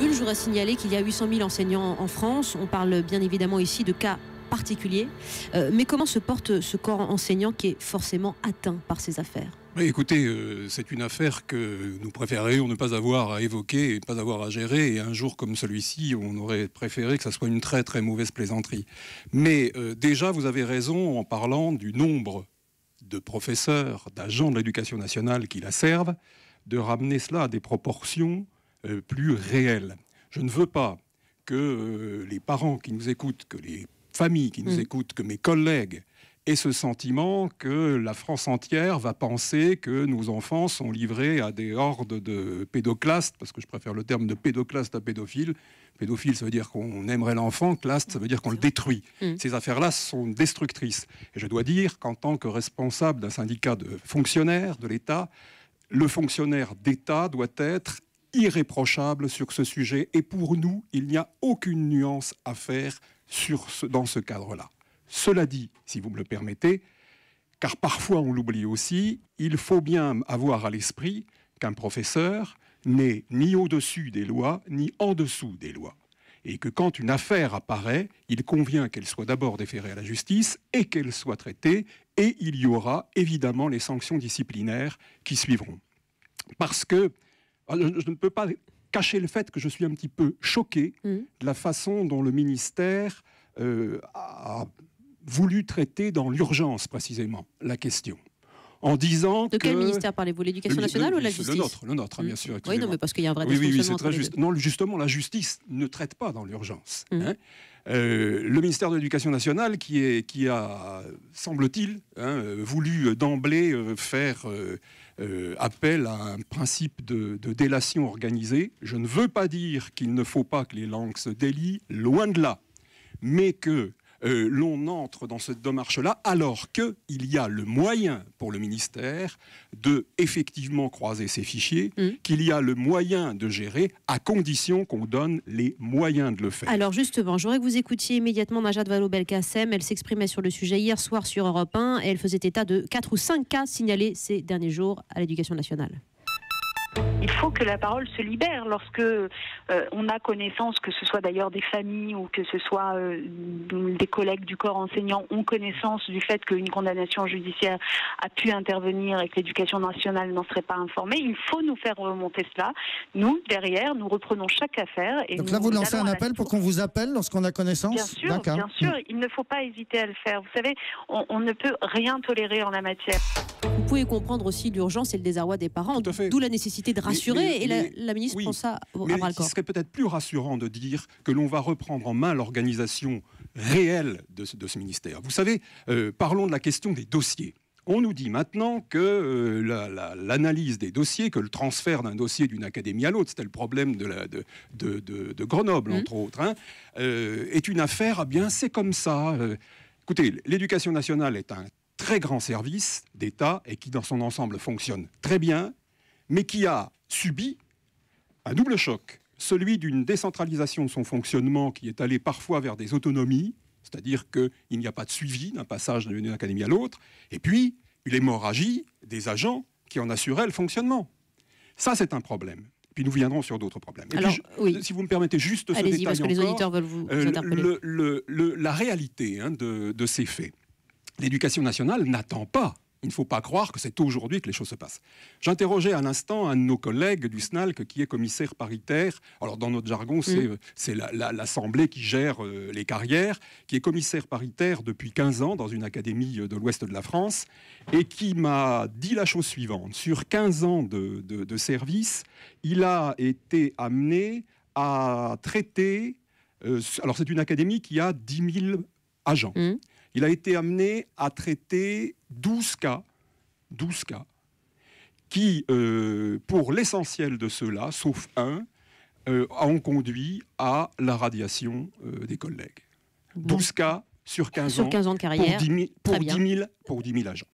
je voudrais signaler qu'il y a 800 000 enseignants en France. On parle bien évidemment ici de cas particuliers. Euh, mais comment se porte ce corps enseignant qui est forcément atteint par ces affaires écoutez, euh, c'est une affaire que nous préférerions ne pas avoir à évoquer et pas avoir à gérer. Et un jour comme celui-ci, on aurait préféré que ça soit une très très mauvaise plaisanterie. Mais euh, déjà, vous avez raison en parlant du nombre de professeurs, d'agents de l'éducation nationale qui la servent, de ramener cela à des proportions euh, plus réelle. Je ne veux pas que euh, les parents qui nous écoutent, que les familles qui nous mm. écoutent, que mes collègues aient ce sentiment que la France entière va penser que nos enfants sont livrés à des hordes de pédoclastes, parce que je préfère le terme de pédoclaste à pédophile. Pédophile, ça veut dire qu'on aimerait l'enfant, claste, ça veut dire qu'on le détruit. Mm. Ces affaires-là sont destructrices. Et je dois dire qu'en tant que responsable d'un syndicat de fonctionnaires de l'État, le fonctionnaire d'État doit être irréprochable sur ce sujet. Et pour nous, il n'y a aucune nuance à faire dans ce cadre-là. Cela dit, si vous me le permettez, car parfois on l'oublie aussi, il faut bien avoir à l'esprit qu'un professeur n'est ni au-dessus des lois, ni en dessous des lois. Et que quand une affaire apparaît, il convient qu'elle soit d'abord déférée à la justice et qu'elle soit traitée, et il y aura évidemment les sanctions disciplinaires qui suivront. Parce que ah, je ne peux pas cacher le fait que je suis un petit peu choqué mm. de la façon dont le ministère euh, a voulu traiter dans l'urgence précisément la question en disant de quel ministère parlez-vous l'éducation nationale ou la justice le nôtre hein, bien sûr oui non mais parce qu'il y a un vrai oui, oui, c'est très juste non justement la justice ne traite pas dans l'urgence hum. hein. euh, le ministère de l'Éducation nationale qui, est, qui a, semble-t-il, hein, euh, voulu euh, d'emblée faire appel à un principe de, délation organisée. Je ne veux pas dire qu'il ne faut pas que les langues se délient, loin de là, mais que euh, l'on entre dans cette démarche-là, alors qu'il y a le moyen pour le ministère de effectivement croiser ces fichiers, mm. qu'il y a le moyen de gérer, à condition qu'on donne les moyens de le faire. Alors justement, j'aurais que vous écoutiez immédiatement Majad Vallaud-Belkacem. Elle s'exprimait sur le sujet hier soir sur Europe 1 et elle faisait état de 4 ou 5 cas signalés ces derniers jours à l'éducation nationale. Il faut que la parole se libère lorsque euh, on a connaissance, que ce soit d'ailleurs des familles ou que ce soit euh, des collègues du corps enseignant ont connaissance du fait qu'une condamnation judiciaire a pu intervenir et que l'éducation nationale n'en serait pas informée. Il faut nous faire remonter cela. Nous, derrière, nous reprenons chaque affaire. Et Donc là, vous lancez un appel pour qu'on vous appelle lorsqu'on a connaissance Bien sûr, bien sûr. Mm. Il ne faut pas hésiter à le faire. Vous savez, on ne peut rien tolérer en la matière vous pouvez comprendre aussi l'urgence et le désarroi des parents, d'où la nécessité de rassurer. et la, ministre pense ça à bras le corps. Ce serait peut-être plus rassurant de dire que l'on va reprendre en main l'organisation réelle de ce, de ce, ministère. Vous savez, euh, parlons de la question des dossiers. On nous dit maintenant que euh, l'analyse des dossiers, que le transfert d'un dossier d'une académie à l'autre, c'était le problème de, la, de, Grenoble, mmh. entre autres, hein, euh, est une affaire, ah bien c'est comme ça. écoutez, l'éducation nationale est un très grand service d'État et qui, dans son ensemble, fonctionne très bien, mais qui a subi un double choc, celui d'une décentralisation de son fonctionnement qui est allé parfois vers des autonomies, c'est-à-dire qu'il n'y a pas de suivi d'un passage d'une académie à l'autre, et puis l'hémorragie des agents qui en assuraient le fonctionnement. Ça, c'est un problème. Puis nous viendrons sur d'autres problèmes. Si vous me permettez juste ce les la réalité hein, de, ces faits. L'éducation nationale n'attend pas. Il ne faut pas croire que c'est aujourd'hui que les choses se passent. J'interrogeais à l'instant un de nos collègues du SNALC qui est commissaire paritaire. Alors, dans notre jargon, mm. c'est euh, l'Assemblée qui gère euh, les carrières, qui est commissaire paritaire depuis 15 ans dans une académie euh, de l'ouest de la France et qui m'a dit la chose suivante. Sur 15 ans de, service, il a été amené à traiter. alors, c'est une académie qui a 10 000 agents. Mm il a été amené à traiter 12 cas, 12 cas, qui, euh, pour l'essentiel de ceux-là, sauf un, euh, ont conduit à la radiation euh, des collègues. 12 cas sur 15, ans, de carrière. Pour pour pour 10 000 agents.